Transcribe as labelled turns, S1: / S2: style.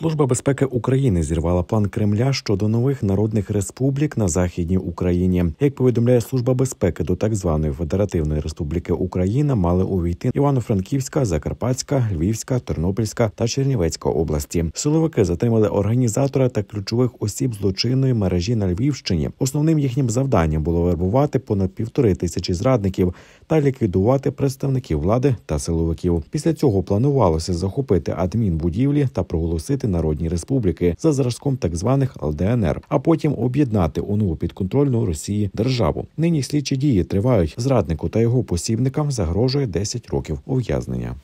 S1: Служба безпеки України зірвала план Кремля щодо нових народних республік на західній Україні. Як повідомляє служба безпеки до так званої Федеративної Республіки Україна, мали увійти Івано-Франківська, Закарпатська, Львівська, Тернопільська та Чернівецька області. Силовики затримали організатора та ключових осіб злочинної мережі на Львівщині. Основним їхнім завданням було вербувати понад півтори тисячі зрадників та ліквідувати представників влади та силовиків. Після цього планувалося захопити адмінбудівлі та проголосити. Народній Республіки за зразком так званих ЛДНР, а потім об'єднати у нову підконтрольну Росії державу. Нині слідчі дії тривають. Зраднику та його посібникам загрожує 10 років ув'язнення.